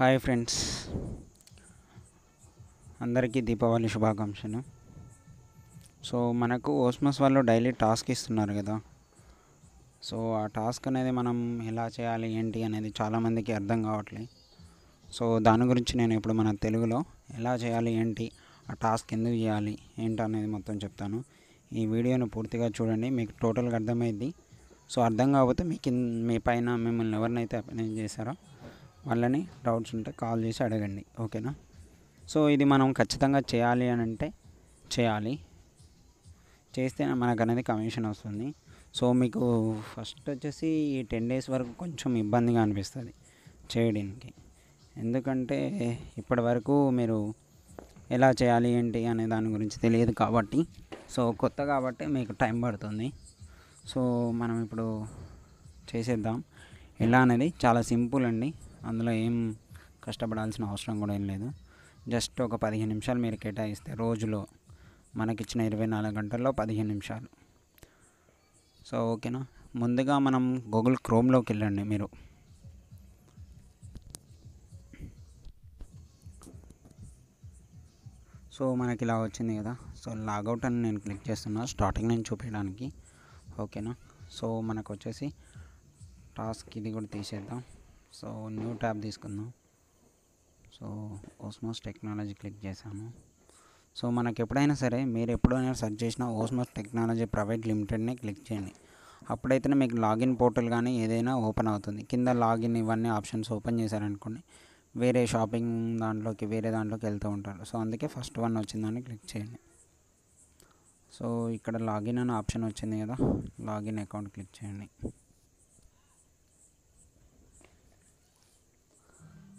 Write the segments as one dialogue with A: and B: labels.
A: hi friends అందరికీ దీపావళి శుభాకాంక్షలు so మనకు ఓస్మస్ వాళ్ళు డైలీ టాస్క్ ఇస్తున్నారు కదా సో ఆ టాస్క్ అనేది మనం ఎలా చేయాలి ఏంటి అనేది చాలామందికి అర్థం కావట్లేదు సో దాని గురించి నేను ఇప్పుడు మన తెలుగులో ఎలా చేయాలి ఏంటి ఆ టాస్క్ ఎందుకు చేయాలి అనేది మొత్తం చెప్తాను ఈ వీడియోను పూర్తిగా చూడండి మీకు టోటల్గా అర్థమైంది సో అర్థం కాకపోతే మీ కింద మీ పైన మిమ్మల్ని ఎవరినైతే అభినయం చేశారో వాళ్ళని డౌట్స్ ఉంటే కాల్ చేసి అడగండి ఓకేనా సో ఇది మనం ఖచ్చితంగా చేయాలి అని అంటే చేయాలి చేస్తే మనకు అనేది కమిషన్ వస్తుంది సో మీకు ఫస్ట్ వచ్చేసి ఈ టెన్ డేస్ వరకు కొంచెం ఇబ్బందిగా అనిపిస్తుంది చేయడానికి ఎందుకంటే ఇప్పటి వరకు మీరు ఎలా చేయాలి ఏంటి అనే దాని గురించి తెలియదు కాబట్టి సో కొత్త కాబట్టి మీకు టైం పడుతుంది సో మనం ఇప్పుడు చేసేద్దాం ఎలా అనేది చాలా సింపుల్ అండి అందులో ఏం కష్టపడాల్సిన అవసరం కూడా ఏం లేదు జస్ట్ ఒక పదిహేను నిమిషాలు మీరు కేటాయిస్తే రోజులో మనకిచ్చిన ఇరవై నాలుగు గంటల్లో పదిహేను నిమిషాలు సో ఓకేనా ముందుగా మనం గూగుల్ క్రోమ్లోకి వెళ్ళండి మీరు సో మనకి ఇలా వచ్చింది కదా సో లాగౌట్ అని నేను క్లిక్ చేస్తున్నా స్టార్టింగ్ నేను చూపించడానికి ఓకేనా సో మనకు వచ్చేసి టాస్క్ ఇది కూడా తీసేద్దాం సో న్యూ ట్యాబ్ తీసుకుందాం సో ఓస్మోస్ టెక్నాలజీ క్లిక్ చేశాము సో మనకు ఎప్పుడైనా సరే మీరు ఎప్పుడైనా సెర్చ్ చేసిన ఓస్మోస్ టెక్నాలజీ ప్రైవేట్ లిమిటెడ్ని క్లిక్ చేయండి అప్పుడైతేనే మీకు లాగిన్ పోర్టల్ కానీ ఏదైనా ఓపెన్ అవుతుంది కింద లాగిన్ ఇవన్నీ ఆప్షన్స్ ఓపెన్ చేశారనుకోండి వేరే షాపింగ్ దాంట్లోకి వేరే దాంట్లోకి వెళ్తూ ఉంటారు సో అందుకే ఫస్ట్ వన్ వచ్చిందని క్లిక్ చేయండి సో ఇక్కడ లాగిన్ అనే ఆప్షన్ వచ్చింది కదా లాగిన్ అకౌంట్ క్లిక్ చేయండి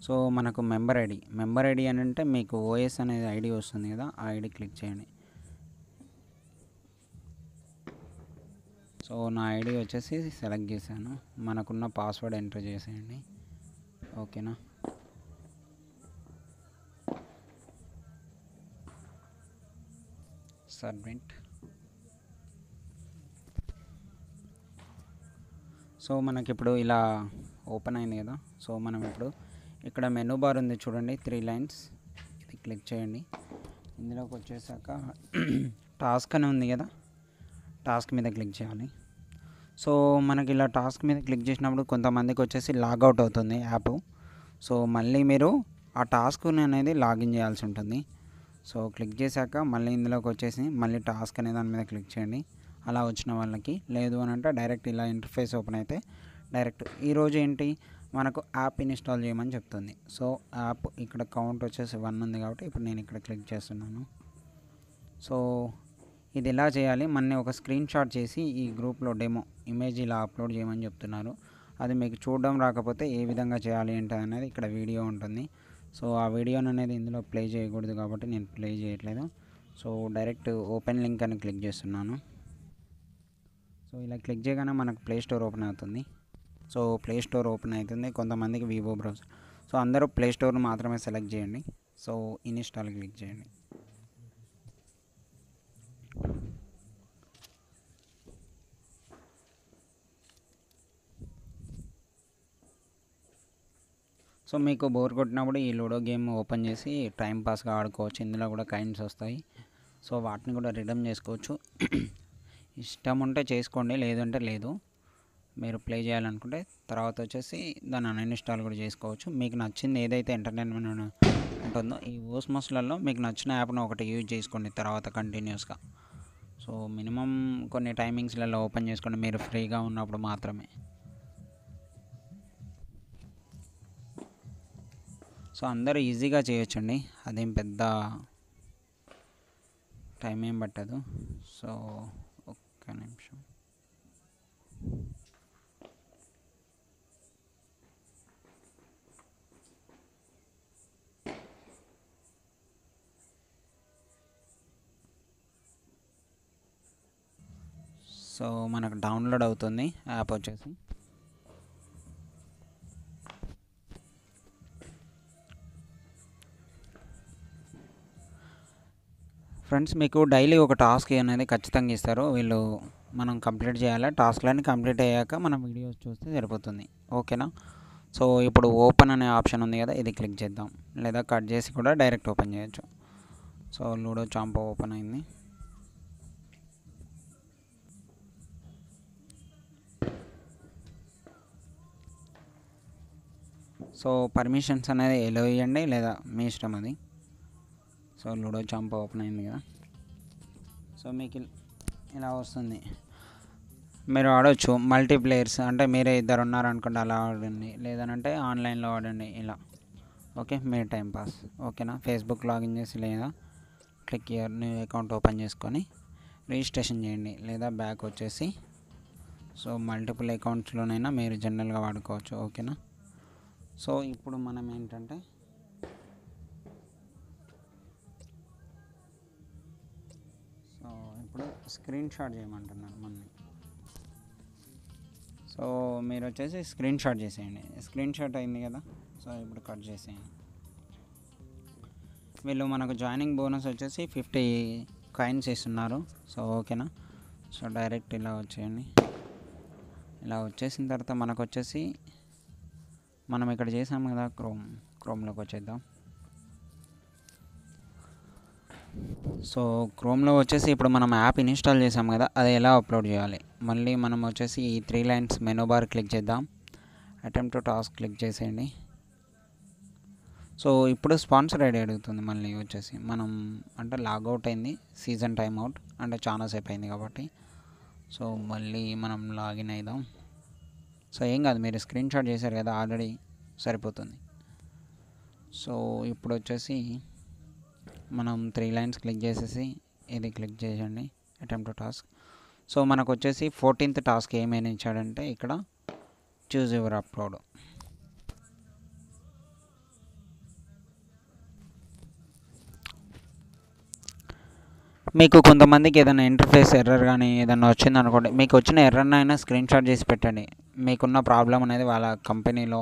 A: సో మనకు మెంబర్ ఐడి మెంబర్ ఐడి అని అంటే మీకు ఓఎస్ అనేది ఐడి వస్తుంది కదా ఆ ఐడి క్లిక్ చేయండి సో నా ఐడి వచ్చేసి సెలెక్ట్ చేశాను మనకున్న పాస్వర్డ్ ఎంటర్ చేసేయండి ఓకేనా సబ్మిట్ సో మనకిప్పుడు ఇలా ఓపెన్ అయింది కదా సో మనం ఇప్పుడు ఇక్కడ మెనూ బార్ ఉంది చూడండి త్రీ లైన్స్ ఇది క్లిక్ చేయండి ఇందులోకి వచ్చేసాక టాస్క్ అని ఉంది కదా టాస్క్ మీద క్లిక్ చేయాలి సో మనకి ఇలా టాస్క్ మీద క్లిక్ చేసినప్పుడు కొంతమందికి వచ్చేసి లాగౌట్ అవుతుంది యాప్ సో మళ్ళీ మీరు ఆ టాస్క్ అనేది లాగిన్ చేయాల్సి ఉంటుంది సో క్లిక్ చేశాక మళ్ళీ ఇందులోకి వచ్చేసి మళ్ళీ టాస్క్ అనే దాని మీద క్లిక్ చేయండి అలా వచ్చిన వాళ్ళకి లేదు అని అంటే డైరెక్ట్ ఇలా ఇంటర్ఫేస్ ఓపెన్ అయితే డైరెక్ట్ ఈరోజు ఏంటి మనకు యాప్ ఇన్స్టాల్ చేయమని చెప్తుంది సో యాప్ ఇక్కడ కౌంట్ వచ్చేసి వన్ ఉంది కాబట్టి ఇప్పుడు నేను ఇక్కడ క్లిక్ చేస్తున్నాను సో ఇది ఎలా చేయాలి మొన్న ఒక స్క్రీన్ షాట్ చేసి ఈ గ్రూప్లో డెమో ఇమేజ్ ఇలా అప్లోడ్ చేయమని చెప్తున్నారు అది మీకు చూడడం రాకపోతే ఏ విధంగా చేయాలి ఏంటి అనేది ఇక్కడ వీడియో ఉంటుంది సో ఆ వీడియోని అనేది ఇందులో ప్లే చేయకూడదు కాబట్టి నేను ప్లే చేయట్లేదు సో డైరెక్ట్ ఓపెన్ లింక్ అని క్లిక్ చేస్తున్నాను సో ఇలా క్లిక్ చేయగానే మనకు ప్లే స్టోర్ ఓపెన్ అవుతుంది సో ప్లే స్టోర్ ఓపెన్ అవుతుంది కొంతమందికి వివో బ్రౌజర్ సో అందరూ ప్లే స్టోర్ మాత్రమే సెలెక్ట్ చేయండి సో ఇన్స్టాల్ క్లిక్ చేయండి సో మీకు బోర్ కొట్టినప్పుడు ఈ లూడో గేమ్ ఓపెన్ చేసి టైం పాస్గా ఆడుకోవచ్చు ఇందులో కూడా కైండ్స్ వస్తాయి సో వాటిని కూడా రిటర్న్ చేసుకోవచ్చు ఇష్టం ఉంటే చేసుకోండి లేదంటే లేదు మీరు ప్లే చేయాలనుకుంటే తర్వాత వచ్చేసి దాన్ని అన్ఇన్స్టాల్ కూడా చేసుకోవచ్చు మీకు నచ్చింది ఏదైతే ఎంటర్టైన్మెంట్ ఉంటుందో ఈ ఓస్మోస్లలో మీకు నచ్చిన యాప్ను ఒకటి యూజ్ చేసుకోండి తర్వాత కంటిన్యూస్గా సో మినిమం కొన్ని టైమింగ్స్లలో ఓపెన్ చేసుకోండి మీరు ఫ్రీగా ఉన్నప్పుడు మాత్రమే సో అందరూ ఈజీగా చేయొచ్చండి అదేం పెద్ద టైం ఏం పట్టదు సో ఒక్క నిమిషం సో మనకు డౌన్లోడ్ అవుతుంది యాప్ వచ్చేసి ఫ్రెండ్స్ మీకు డైలీ ఒక టాస్క్ అనేది ఖచ్చితంగా ఇస్తారు వీళ్ళు మనం కంప్లీట్ చేయాలి టాస్క్లన్నీ కంప్లీట్ అయ్యాక మనం వీడియోస్ చూస్తే సరిపోతుంది ఓకేనా సో ఇప్పుడు ఓపెన్ అనే ఆప్షన్ ఉంది కదా ఇది క్లిక్ చేద్దాం లేదా కట్ చేసి కూడా డైరెక్ట్ ఓపెన్ చేయొచ్చు సో లూడో చాంపో ఓపెన్ అయింది సో పర్మిషన్స్ అనేది ఎలా ఇవ్వండి లేదా మీ ఇష్టం అది సో లూడో చాంప్ ఓపెన్ అయింది కదా సో మీకు ఇలా వస్తుంది మీరు ఆడవచ్చు మల్టీప్లేయర్స్ అంటే మీరే ఇద్దరు ఉన్నారనుకోండి అలా ఆడండి లేదనంటే ఆన్లైన్లో ఆడండి ఇలా ఓకే మీ టైం పాస్ ఓకేనా ఫేస్బుక్ లాగిన్ చేసి లేదా click here new account open చేసుకొని రిజిస్ట్రేషన్ చేయండి లేదా బ్యాక్ వచ్చేసి సో మల్టిపుల్ అకౌంట్స్లోనైనా మీరు జనరల్గా వాడుకోవచ్చు ఓకేనా సో ఇప్పుడు మనం ఏంటంటే సో ఇప్పుడు స్క్రీన్ షాట్ చేయమంటున్నారు మనని సో మీరు వచ్చేసి స్క్రీన్ షాట్ చేసేయండి స్క్రీన్ షాట్ అయింది కదా సో ఇప్పుడు కట్ చేసేయండి వీళ్ళు మనకు జాయినింగ్ బోనస్ వచ్చేసి ఫిఫ్టీ కాయిన్స్ ఇస్తున్నారు సో ఓకేనా సో డైరెక్ట్ ఇలా వచ్చేయండి ఇలా వచ్చేసిన తర్వాత మనకు వచ్చేసి మనం ఇక్కడ చేసాం కదా క్రోమ్ క్రోమ్లోకి వచ్చేద్దాం సో క్రోమ్లో వచ్చేసి ఇప్పుడు మనం యాప్ ఇన్స్టాల్ చేసాం కదా అది ఎలా అప్లోడ్ చేయాలి మళ్ళీ మనం వచ్చేసి ఈ three lines menu bar click చేద్దాం అటెంప్ట్ టాస్క్ క్లిక్ చేసేయండి సో ఇప్పుడు స్పాన్సర్ ఐడి అడుగుతుంది మళ్ళీ వచ్చేసి మనం అంటే లాగౌట్ అయింది సీజన్ టైం అవుట్ అంటే చాలాసేపు అయింది కాబట్టి సో మళ్ళీ మనం లాగిన్ అయిదాం సో ఏం కాదు మీరు స్క్రీన్ షాట్ చేశారు కదా ఆల్రెడీ సరిపోతుంది సో ఇప్పుడు వచ్చేసి మనం త్రీ లైన్స్ క్లిక్ చేసేసి ఇది క్లిక్ చేయండి అటెంప్ట్ టు టాస్క్ సో మనకు వచ్చేసి ఫోర్టీన్త్ టాస్క్ ఏమైనా ఇచ్చాడంటే ఇక్కడ చూజ్ యువర్ అప్లోడ్ మీకు కొంతమందికి ఏదైనా ఇంటర్ఫేస్ ఎర్రర్ కానీ ఏదైనా వచ్చింది అనుకోండి మీకు వచ్చిన ఎర్రర్ని అయినా స్క్రీన్ షాట్ చేసి పెట్టండి మీకున్న ప్రాబ్లం అనేది వాళ్ళ కంపెనీలో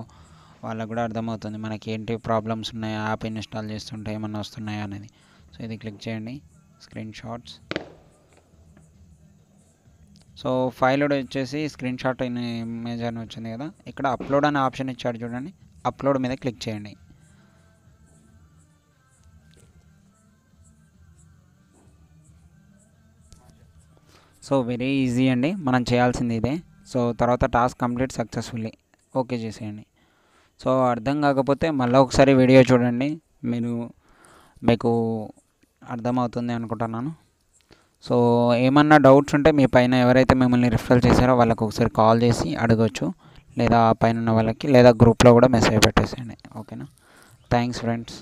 A: వాళ్ళకు కూడా అర్థమవుతుంది మనకి ఏంటి ప్రాబ్లమ్స్ ఉన్నాయా యాప్ ఇన్స్టాల్ చేస్తుంటే ఏమన్నా వస్తున్నాయా అనేది సో ఇది క్లిక్ చేయండి స్క్రీన్ షాట్స్ సో ఫైల్ వచ్చేసి స్క్రీన్ షాట్ ఇమేజ్ అని వచ్చింది కదా ఇక్కడ అప్లోడ్ అనే ఆప్షన్ ఇచ్చాడు చూడండి అప్లోడ్ మీద క్లిక్ చేయండి సో వెరీ ఈజీ అండి మనం చేయాల్సింది ఇదే సో తర్వాత టాస్క్ కంప్లీట్ సక్సెస్ఫుల్లీ ఓకే చేసేయండి సో అర్థం కాకపోతే మళ్ళీ ఒకసారి వీడియో చూడండి మీరు మీకు అర్థమవుతుంది అనుకుంటున్నాను సో ఏమన్నా డౌట్స్ ఉంటే మీ పైన ఎవరైతే మిమ్మల్ని రిఫర్ చేశారో వాళ్ళకి ఒకసారి కాల్ చేసి అడగచ్చు లేదా పైన ఉన్న వాళ్ళకి లేదా గ్రూప్లో కూడా మెసేజ్ పెట్టేసేయండి ఓకేనా థ్యాంక్స్ ఫ్రెండ్స్